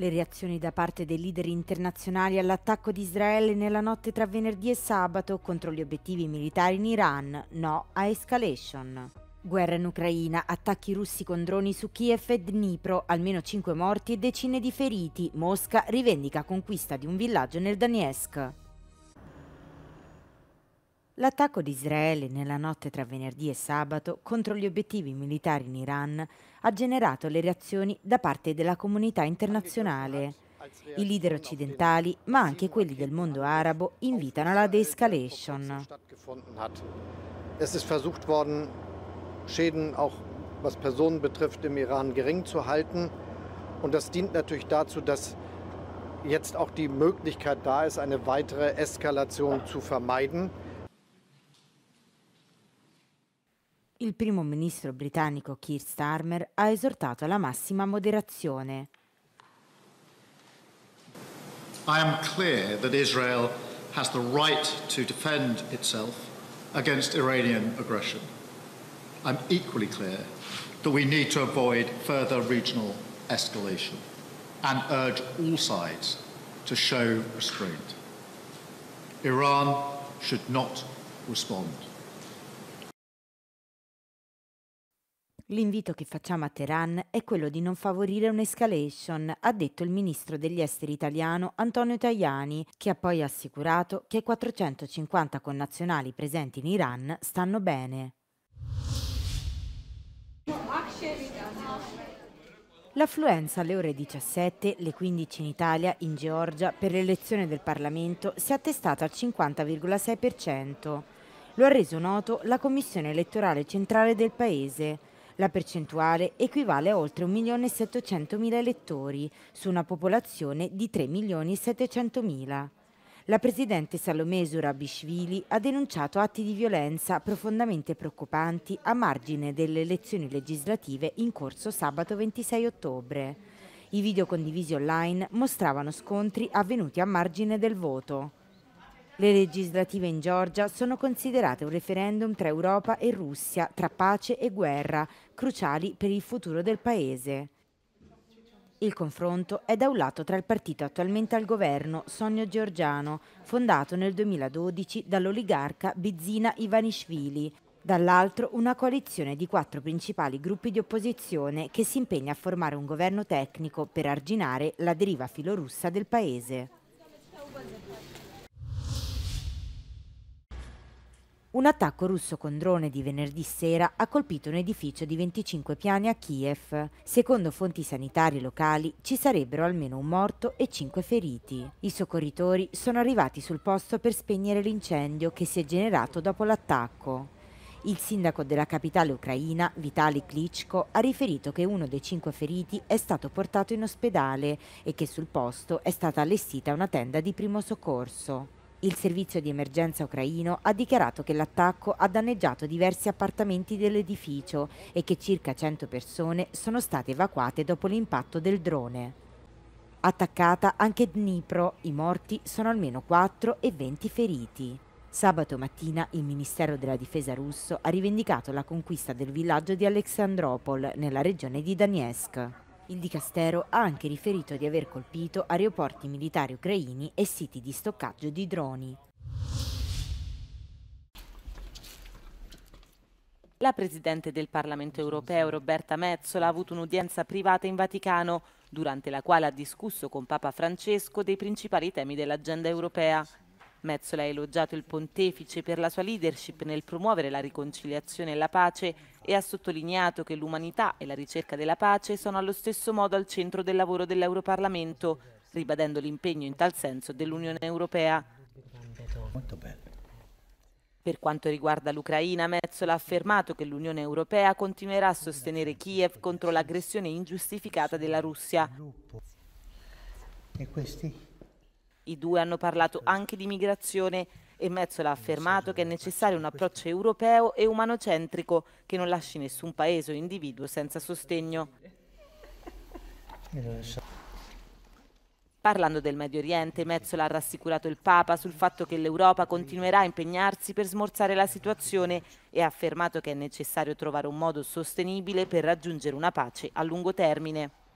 Le reazioni da parte dei leader internazionali all'attacco di Israele nella notte tra venerdì e sabato contro gli obiettivi militari in Iran, no a escalation. Guerra in Ucraina, attacchi russi con droni su Kiev e Dnipro, almeno 5 morti e decine di feriti. Mosca rivendica conquista di un villaggio nel Donetsk. L'attacco di Israele nella notte tra venerdì e sabato contro gli obiettivi militari in Iran ha generato le reazioni da parte della comunità internazionale. I leader occidentali, ma anche quelli del mondo arabo, invitano alla de-escalation. Es ist versucht worden, Schäden auch was Personen betrifft im Iran gering zu halten. Und das dient natürlich dazu, dass jetzt auch die Möglichkeit da ist, eine weitere Eskalation zu vermeiden. il primo ministro britannico Keir Starmer ha esortato alla massima moderazione. I am clear that Israel has the right to defend itself against Iranian aggression. I'm equally clear that we need to avoid further regional escalation and urge all sides to show restraint. Iran should not respond. L'invito che facciamo a Teheran è quello di non favorire un'escalation, ha detto il ministro degli esteri italiano Antonio Tajani, che ha poi assicurato che i 450 connazionali presenti in Iran stanno bene. L'affluenza alle ore 17, le 15 in Italia, in Georgia, per l'elezione del Parlamento si è attestata al 50,6%. Lo ha reso noto la Commissione elettorale centrale del Paese la percentuale equivale a oltre 1.700.000 elettori su una popolazione di 3.700.000. La presidente Salomè Zurabishvili ha denunciato atti di violenza profondamente preoccupanti a margine delle elezioni legislative in corso sabato 26 ottobre. I video condivisi online mostravano scontri avvenuti a margine del voto. Le legislative in Georgia sono considerate un referendum tra Europa e Russia, tra pace e guerra, cruciali per il futuro del paese. Il confronto è da un lato tra il partito attualmente al governo, Sonio Georgiano, fondato nel 2012 dall'oligarca Bizina Ivanishvili, dall'altro una coalizione di quattro principali gruppi di opposizione che si impegna a formare un governo tecnico per arginare la deriva filorussa del paese. Un attacco russo con drone di venerdì sera ha colpito un edificio di 25 piani a Kiev. Secondo fonti sanitarie locali ci sarebbero almeno un morto e 5 feriti. I soccorritori sono arrivati sul posto per spegnere l'incendio che si è generato dopo l'attacco. Il sindaco della capitale ucraina, Vitali Klitschko, ha riferito che uno dei cinque feriti è stato portato in ospedale e che sul posto è stata allestita una tenda di primo soccorso. Il servizio di emergenza ucraino ha dichiarato che l'attacco ha danneggiato diversi appartamenti dell'edificio e che circa 100 persone sono state evacuate dopo l'impatto del drone. Attaccata anche Dnipro, i morti sono almeno 4 e 20 feriti. Sabato mattina il Ministero della Difesa russo ha rivendicato la conquista del villaggio di Alexandropol nella regione di Donetsk. Il dicastero ha anche riferito di aver colpito aeroporti militari ucraini e siti di stoccaggio di droni. La Presidente del Parlamento europeo Roberta Metzola ha avuto un'udienza privata in Vaticano, durante la quale ha discusso con Papa Francesco dei principali temi dell'agenda europea. Metzola ha elogiato il pontefice per la sua leadership nel promuovere la riconciliazione e la pace e ha sottolineato che l'umanità e la ricerca della pace sono allo stesso modo al centro del lavoro dell'Europarlamento, ribadendo l'impegno in tal senso dell'Unione Europea. Molto bello. Per quanto riguarda l'Ucraina, Metzola ha affermato che l'Unione Europea continuerà a sostenere Kiev contro l'aggressione ingiustificata della Russia. E questi i due hanno parlato anche di migrazione e Mezzola ha affermato che è necessario un approccio europeo e umanocentrico che non lasci nessun paese o individuo senza sostegno. Parlando del Medio Oriente, Mezzola ha rassicurato il Papa sul fatto che l'Europa continuerà a impegnarsi per smorzare la situazione e ha affermato che è necessario trovare un modo sostenibile per raggiungere una pace a lungo termine.